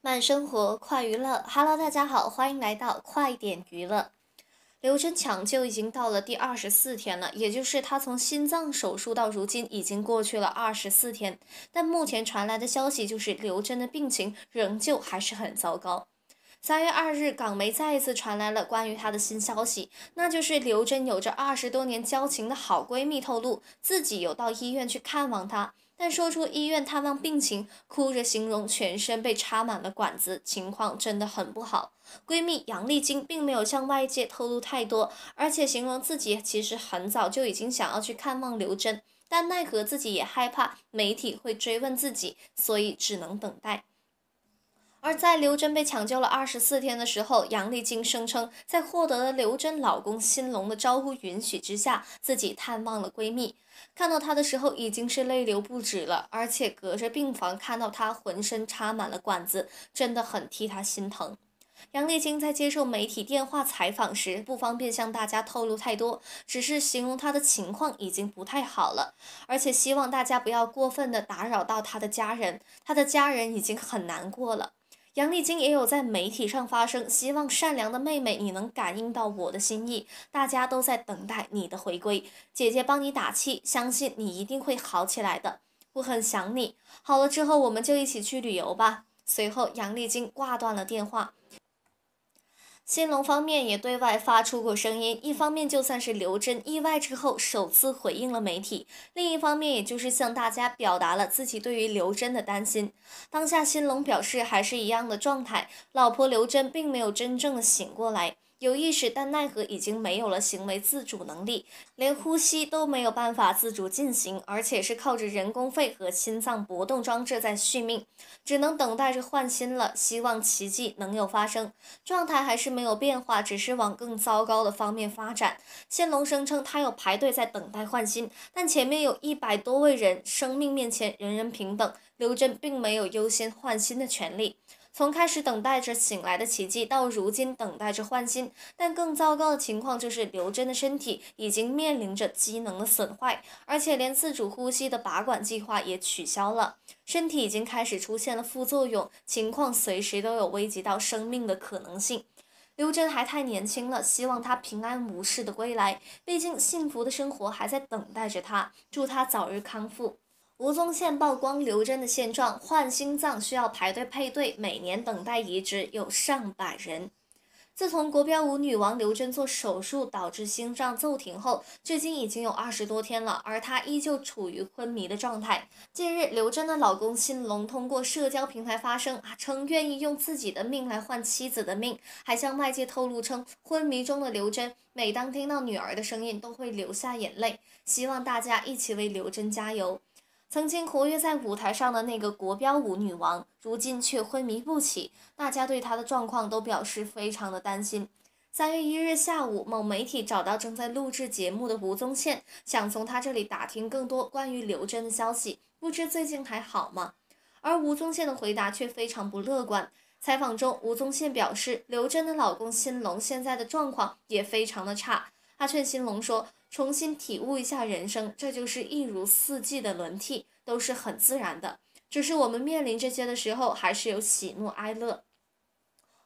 慢生活，快娱乐。Hello，大家好，欢迎来到快点娱乐。刘真抢救已经到了第二十四天了，也就是他从心脏手术到如今已经过去了二十四天。但目前传来的消息就是，刘真的病情仍旧还是很糟糕。三月二日，港媒再一次传来了关于她的新消息，那就是刘真有着二十多年交情的好闺蜜透露，自己有到医院去看望她，但说出医院探望病情，哭着形容全身被插满了管子，情况真的很不好。闺蜜杨丽菁并没有向外界透露太多，而且形容自己其实很早就已经想要去看望刘真，但奈何自己也害怕媒体会追问自己，所以只能等待。而在刘真被抢救了二十四天的时候，杨丽菁声称，在获得了刘真老公新龙的招呼允许之下，自己探望了闺蜜。看到她的时候，已经是泪流不止了，而且隔着病房看到她浑身插满了管子，真的很替她心疼。杨丽菁在接受媒体电话采访时，不方便向大家透露太多，只是形容她的情况已经不太好了，而且希望大家不要过分的打扰到她的家人，她的家人已经很难过了。杨丽菁也有在媒体上发声，希望善良的妹妹你能感应到我的心意，大家都在等待你的回归，姐姐帮你打气，相信你一定会好起来的，我很想你。好了之后我们就一起去旅游吧。随后，杨丽菁挂断了电话。新龙方面也对外发出过声音，一方面就算是刘真意外之后首次回应了媒体，另一方面也就是向大家表达了自己对于刘真的担心。当下新龙表示还是一样的状态，老婆刘真并没有真正的醒过来。有意识，但奈何已经没有了行为自主能力，连呼吸都没有办法自主进行，而且是靠着人工肺和心脏搏动装置在续命，只能等待着换心了。希望奇迹能有发生，状态还是没有变化，只是往更糟糕的方面发展。仙龙声称他有排队在等待换心，但前面有一百多位人，生命面前人人平等，刘真并没有优先换心的权利。从开始等待着醒来的奇迹，到如今等待着换新。但更糟糕的情况就是刘真的身体已经面临着机能的损坏，而且连自主呼吸的拔管计划也取消了，身体已经开始出现了副作用，情况随时都有危及到生命的可能性。刘真还太年轻了，希望他平安无事的归来，毕竟幸福的生活还在等待着他。祝他早日康复。吴宗宪曝光刘真的现状，换心脏需要排队配对，每年等待移植有上百人。自从国标舞女王刘真做手术导致心脏骤停后，至今已经有二十多天了，而她依旧处于昏迷的状态。近日，刘真的老公辛龙通过社交平台发声，称愿意用自己的命来换妻子的命，还向外界透露称，昏迷中的刘真每当听到女儿的声音都会流下眼泪。希望大家一起为刘真加油。曾经活跃在舞台上的那个国标舞女王，如今却昏迷不起，大家对她的状况都表示非常的担心。三月一日下午，某媒体找到正在录制节目的吴宗宪，想从他这里打听更多关于刘真消息，不知最近还好吗？而吴宗宪的回答却非常不乐观。采访中，吴宗宪表示，刘真的老公新龙现在的状况也非常的差，他劝新龙说。重新体悟一下人生，这就是一如四季的轮替，都是很自然的。只是我们面临这些的时候，还是有喜怒哀乐。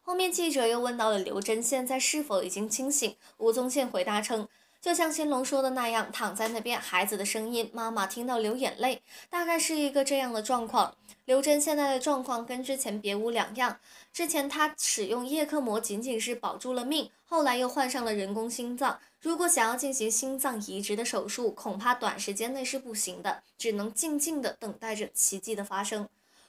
后面记者又问到了刘真现在是否已经清醒，吴宗宪回答称。就像新龙说的那样，躺在那边孩子的声音，妈妈听到流眼泪，大概是一个这样的状况。刘真现在的状况跟之前别无两样，之前他使用叶克膜仅仅是保住了命，后来又换上了人工心脏。如果想要进行心脏移植的手术，恐怕短时间内是不行的，只能静静的等待着奇迹的发生。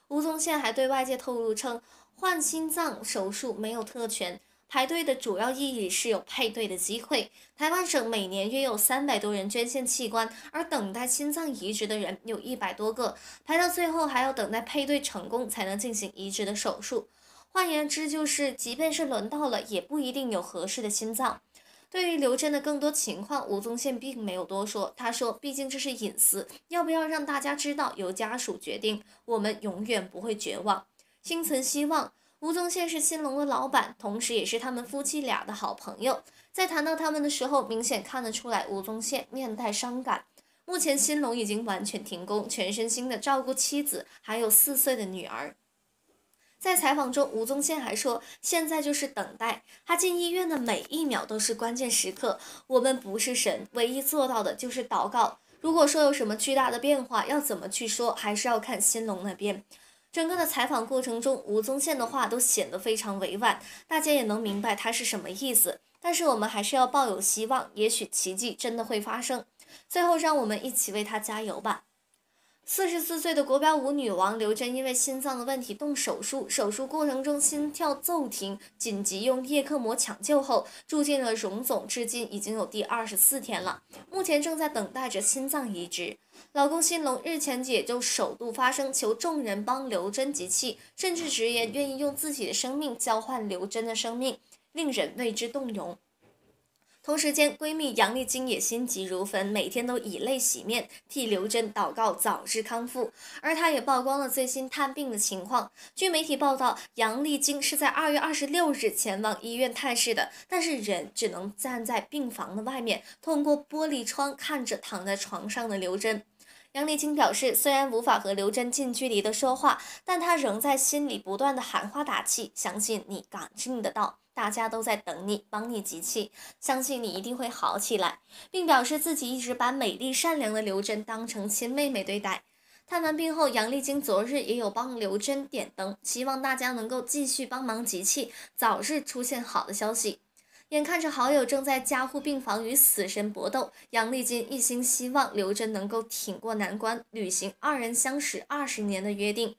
吴宗宪还对外界透露称，换心脏手术没有特权。排队的主要意义是有配对的机会。台湾省每年约有三百多人捐献器官，而等待心脏移植的人有一百多个，排到最后还要等待配对成功才能进行移植的手术。换言之，就是即便是轮到了，也不一定有合适的心脏。对于刘真的更多情况，吴宗宪并没有多说。他说：“毕竟这是隐私，要不要让大家知道，由家属决定。我们永远不会绝望，心存希望。”吴宗宪是新龙的老板，同时也是他们夫妻俩的好朋友。在谈到他们的时候，明显看得出来吴宗宪面带伤感。目前新龙已经完全停工，全身心的照顾妻子还有四岁的女儿。在采访中，吴宗宪还说：“现在就是等待，他进医院的每一秒都是关键时刻。我们不是神，唯一做到的就是祷告。如果说有什么巨大的变化，要怎么去说，还是要看新龙那边。”整个的采访过程中，吴宗宪的话都显得非常委婉，大家也能明白他是什么意思。但是我们还是要抱有希望，也许奇迹真的会发生。最后，让我们一起为他加油吧！四十四岁的国标舞女王刘真因为心脏的问题动手术，手术过程中心跳骤停，紧急用叶克膜抢救后住进了荣总，至今已经有第二十四天了，目前正在等待着心脏移植。老公辛龙日前也就首度发声，求众人帮刘真集气，甚至直言愿意用自己的生命交换刘真的生命，令人为之动容。同时间，闺蜜杨丽菁也心急如焚，每天都以泪洗面，替刘真祷告早日康复。而她也曝光了最新探病的情况。据媒体报道，杨丽菁是在二月二十六日前往医院探视的，但是人只能站在病房的外面，通过玻璃窗看着躺在床上的刘真。杨丽菁表示，虽然无法和刘真近距离的说话，但她仍在心里不断的喊话打气，相信你感应得到。大家都在等你，帮你集气，相信你一定会好起来，并表示自己一直把美丽善良的刘真当成亲妹妹对待。探完病后，杨丽菁昨日也有帮刘真点灯，希望大家能够继续帮忙集气，早日出现好的消息。眼看着好友正在加护病房与死神搏斗，杨丽菁一心希望刘真能够挺过难关，履行二人相识二十年的约定。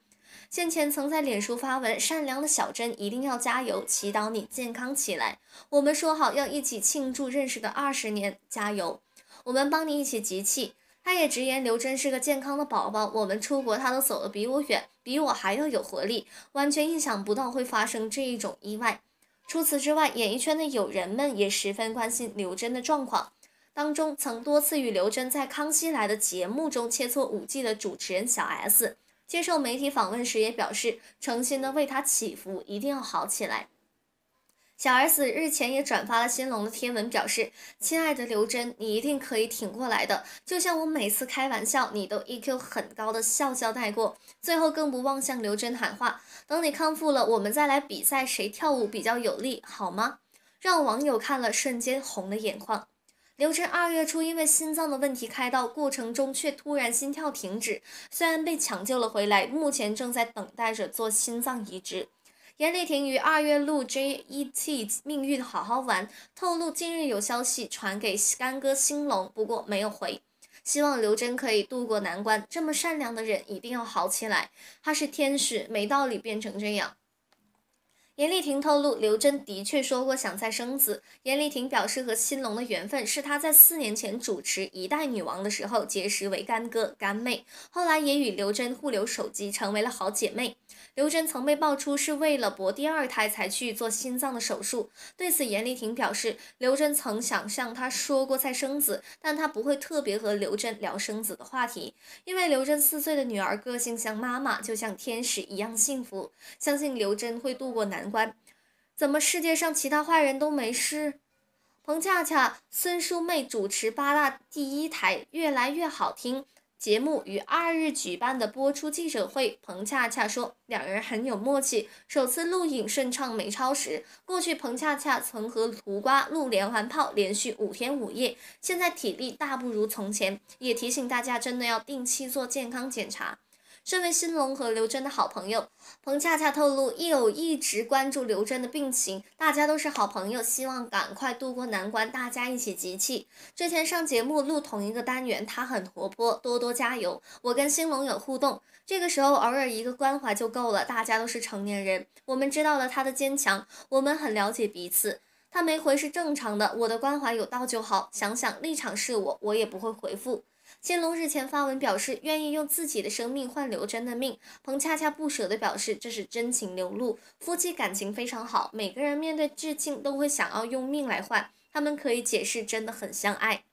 先前曾在脸书发文：“善良的小珍一定要加油，祈祷你健康起来。我们说好要一起庆祝认识的二十年，加油，我们帮你一起集气。”他也直言刘真是个健康的宝宝，我们出国他都走得比我远，比我还要有活力，完全意想不到会发生这一种意外。除此之外，演艺圈的友人们也十分关心刘真的状况，当中曾多次与刘真在康熙来的节目中切磋舞技的主持人小 S。接受媒体访问时也表示，诚心的为他祈福，一定要好起来。小儿子日前也转发了新龙的贴文，表示：“亲爱的刘真，你一定可以挺过来的，就像我每次开玩笑，你都 EQ 很高的笑笑带过。”最后更不忘向刘真喊话：“等你康复了，我们再来比赛，谁跳舞比较有力，好吗？”让网友看了瞬间红了眼眶。刘真二月初因为心脏的问题开刀，过程中却突然心跳停止，虽然被抢救了回来，目前正在等待着做心脏移植。严丽婷于二月录 JET 命运好好玩，透露近日有消息传给干哥兴隆，不过没有回。希望刘真可以渡过难关，这么善良的人一定要好起来，他是天使，没道理变成这样。严丽婷透露，刘真的确说过想再生子。严丽婷表示，和新龙的缘分是她在四年前主持《一代女王》的时候结识为干哥干妹，后来也与刘真互留手机，成为了好姐妹。刘真曾被爆出是为了博第二胎才去做心脏的手术，对此，严丽婷表示，刘真曾想向她说过再生子，但她不会特别和刘真聊生子的话题，因为刘真四岁的女儿个性像妈妈，就像天使一样幸福，相信刘真会度过难。关，怎么世界上其他坏人都没事？彭恰恰、孙淑媚主持八大第一台越来越好听节目，于二日举办的播出记者会，彭恰恰说两人很有默契，首次录影顺畅没超时。过去彭恰恰曾和胡瓜录连环炮，连续五天五夜，现在体力大不如从前，也提醒大家真的要定期做健康检查。这位新龙和刘真的好朋友彭恰恰透露，益友一直关注刘真的病情，大家都是好朋友，希望赶快度过难关，大家一起集气。之前上节目录同一个单元，他很活泼，多多加油。我跟新龙有互动，这个时候偶尔一个关怀就够了。大家都是成年人，我们知道了他的坚强，我们很了解彼此。他没回是正常的，我的关怀有到就好。想想立场是我，我也不会回复。金龙日前发文表示愿意用自己的生命换刘真的命，彭恰恰不舍地表示这是真情流露，夫妻感情非常好。每个人面对至亲都会想要用命来换，他们可以解释真的很相爱。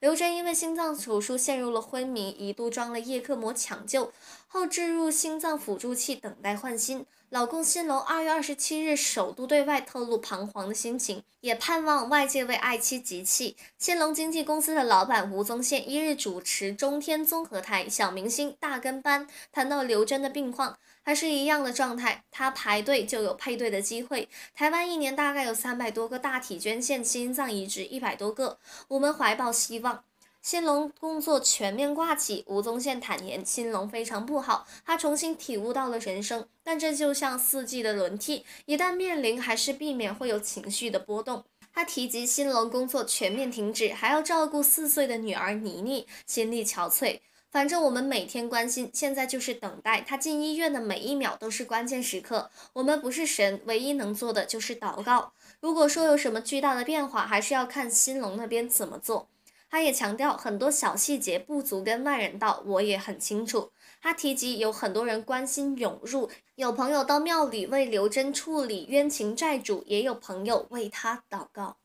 刘真因为心脏手术陷入了昏迷，一度装了叶克膜抢救，后置入心脏辅助器，等待换心。老公新龙二月二十七日，首度对外透露彷徨的心情，也盼望外界为爱妻集气。新龙经纪公司的老板吴宗宪一日主持中天综合台《小明星大跟班》，谈到刘真的病况，还是一样的状态。他排队就有配对的机会。台湾一年大概有三百多个大体捐献，心脏移植一百多个。我们怀抱希望。新龙工作全面挂起，吴宗宪坦言新龙非常不好，他重新体悟到了人生，但这就像四季的轮替，一旦面临还是避免会有情绪的波动。他提及新龙工作全面停止，还要照顾四岁的女儿妮妮，心力憔悴。反正我们每天关心，现在就是等待他进医院的每一秒都是关键时刻。我们不是神，唯一能做的就是祷告。如果说有什么巨大的变化，还是要看新龙那边怎么做。他也强调很多小细节不足跟外人道，我也很清楚。他提及有很多人关心涌入，有朋友到庙里为刘真处理冤情，债主也有朋友为他祷告。